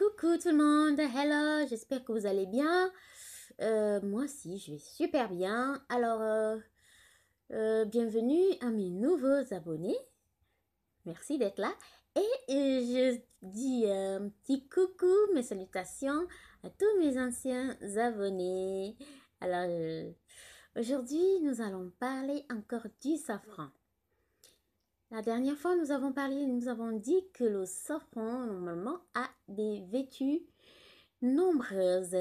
Coucou tout le monde, hello, j'espère que vous allez bien. Euh, moi aussi, je vais super bien. Alors, euh, euh, bienvenue à mes nouveaux abonnés. Merci d'être là. Et, et je dis un petit coucou, mes salutations à tous mes anciens abonnés. Alors, aujourd'hui, nous allons parler encore du safran. La dernière fois, nous avons parlé, nous avons dit que le safran, normalement, a vêtu nombreuses.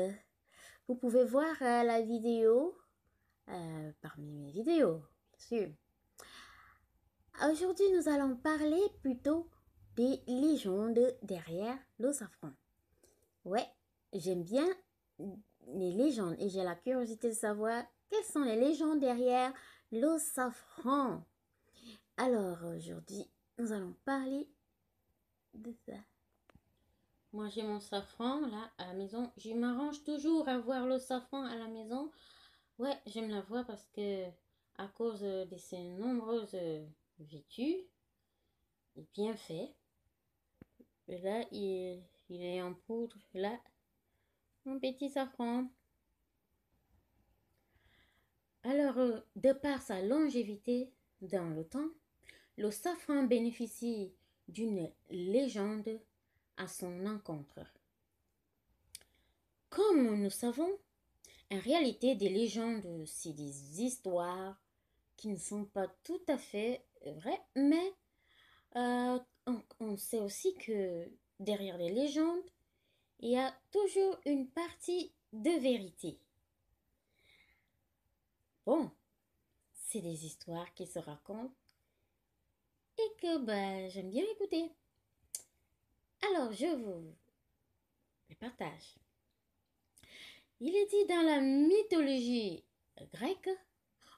Vous pouvez voir euh, la vidéo euh, parmi mes vidéos, Aujourd'hui, nous allons parler plutôt des légendes derrière le safran. Ouais, j'aime bien les légendes et j'ai la curiosité de savoir quelles sont les légendes derrière le safran. Alors aujourd'hui, nous allons parler de ça. Moi, j'ai mon safran, là, à la maison. Je m'arrange toujours à voir le safran à la maison. Ouais, j'aime la voir parce que, à cause euh, de ses nombreuses euh, vertus, il est bien fait. là, il, il est en poudre. Là, mon petit safran. Alors, euh, de par sa longévité dans le temps, le safran bénéficie d'une légende son encontre. Comme nous savons, en réalité, des légendes, c'est des histoires qui ne sont pas tout à fait vraies, mais euh, on, sait aussi que derrière les légendes, il y a toujours une partie de vérité. Bon, c'est des histoires qui se racontent et que ben, j'aime bien écouter. Alors, je vous les partage. Il est dit dans la mythologie grecque,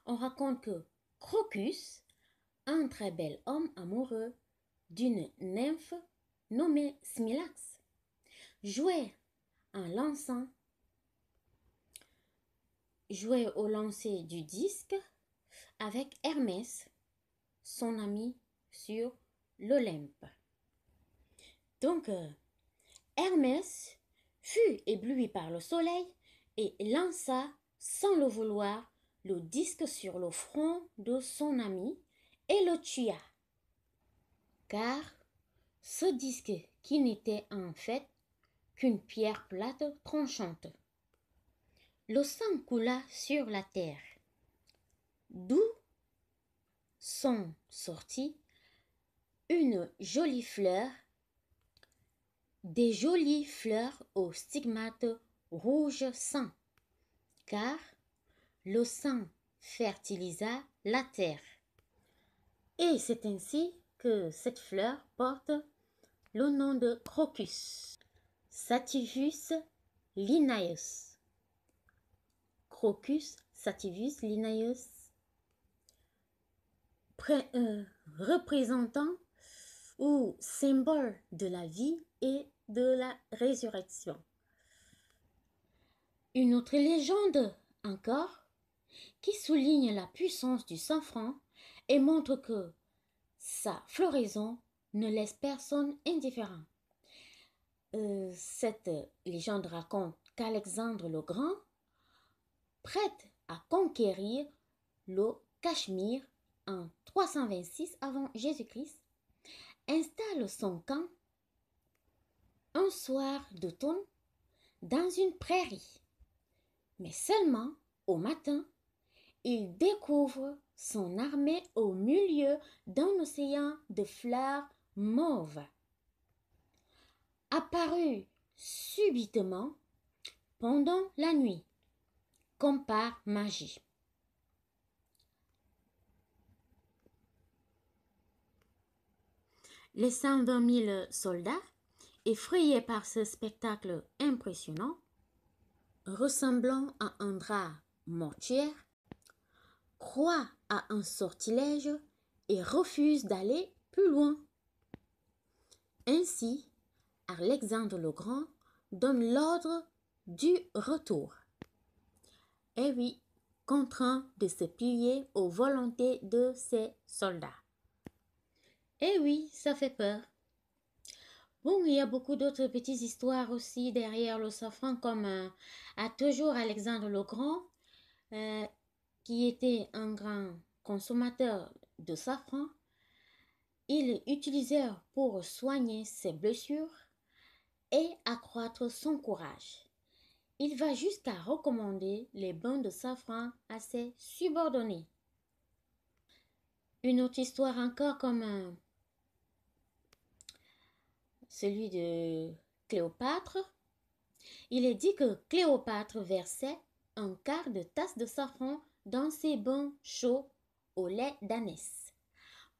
on raconte que Crocus, un très bel homme amoureux d'une nymphe nommée Smilax, jouait en lançant, jouait au lancer du disque avec Hermès, son ami sur l'Olympe. Donc, euh, Hermès fut ébloui par le soleil et lança, sans le vouloir, le disque sur le front de son ami et le tua. Car ce disque qui n'était en fait qu'une pierre plate tranchante. Le sang coula sur la terre, d'où sont sorties une jolie fleur des jolies fleurs aux stigmates rouge sang, car le sang fertilisa la terre. Et c'est ainsi que cette fleur porte le nom de Crocus sativus linaeus. Crocus sativus linaeus, représentant ou symbole de la vie et de la résurrection. Une autre légende encore qui souligne la puissance du Saint-Franc et montre que sa floraison ne laisse personne indifférent. Euh, cette légende raconte qu'Alexandre le Grand, prête à conquérir le Cachemire en 326 avant Jésus-Christ, installe son camp un soir d'automne dans une prairie. Mais seulement au matin, il découvre son armée au milieu d'un océan de fleurs mauves. Apparu subitement pendant la nuit, comme par magie. Les 120 000 soldats effrayé par ce spectacle impressionnant, ressemblant à un drap mortier, croit à un sortilège et refuse d'aller plus loin. Ainsi, Alexandre le Grand donne l'ordre du retour. Eh oui, contraint de se plier aux volontés de ses soldats. Eh oui, ça fait peur. Bon, il y a beaucoup d'autres petites histoires aussi derrière le safran, comme euh, à toujours Alexandre le Grand, euh, qui était un grand consommateur de safran. Il l'utilisait pour soigner ses blessures et accroître son courage. Il va jusqu'à recommander les bains de safran à ses subordonnés. Une autre histoire encore comme euh, celui de Cléopâtre, il est dit que Cléopâtre versait un quart de tasse de safran dans ses bains chauds au lait d'ânesse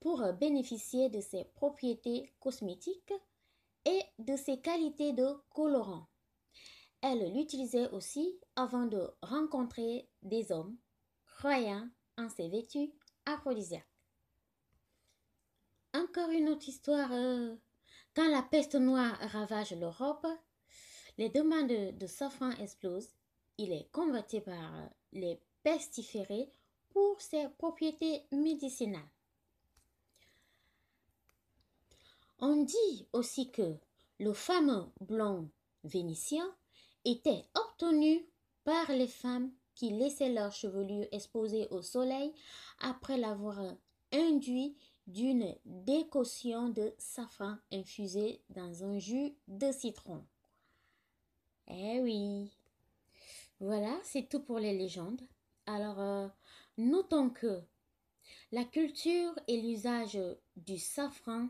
pour bénéficier de ses propriétés cosmétiques et de ses qualités de colorant. Elle l'utilisait aussi avant de rencontrer des hommes croyants en ses vêtus aphrodisiaques. Encore une autre histoire euh, quand la peste noire ravage l'Europe, les demandes de safran explosent. Il est converti par les pestiférés pour ses propriétés médicinales. On dit aussi que le fameux blond vénitien était obtenu par les femmes qui laissaient leurs chevelures exposées au soleil après l'avoir induit d'une décoction de safran infusée dans un jus de citron. Eh oui. Voilà, c'est tout pour les légendes. Alors, euh, notons que la culture et l'usage du safran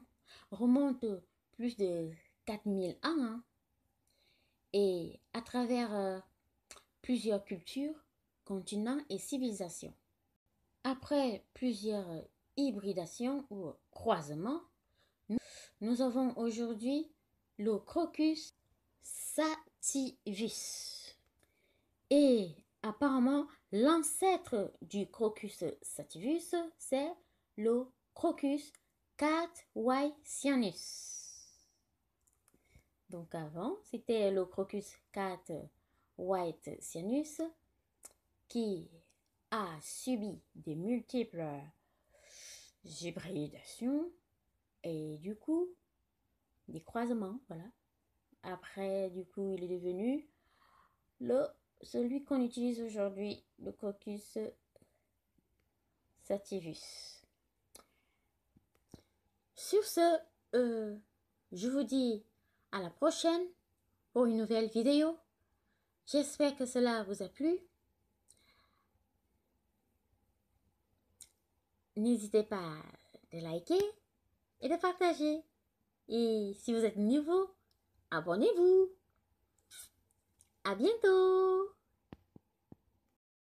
remontent plus de 4000 ans. Hein. et à travers euh, plusieurs cultures, continents et civilisations. Après plusieurs hybridation ou croisement, nous avons aujourd'hui le crocus sativus. Et apparemment, l'ancêtre du crocus sativus, c'est le crocus cat cyanus Donc avant, c'était le crocus cat white cyanus qui a subi des multiples hybridation et du coup des croisements, voilà. Après, du coup, il est devenu le, celui qu'on utilise aujourd'hui, le Coccus sativus. Sur ce, euh, je vous dis à la prochaine pour une nouvelle vidéo. J'espère que cela vous a plu. N'hésitez pas de liker et de partager. Et si vous êtes nouveau, abonnez-vous. À bientôt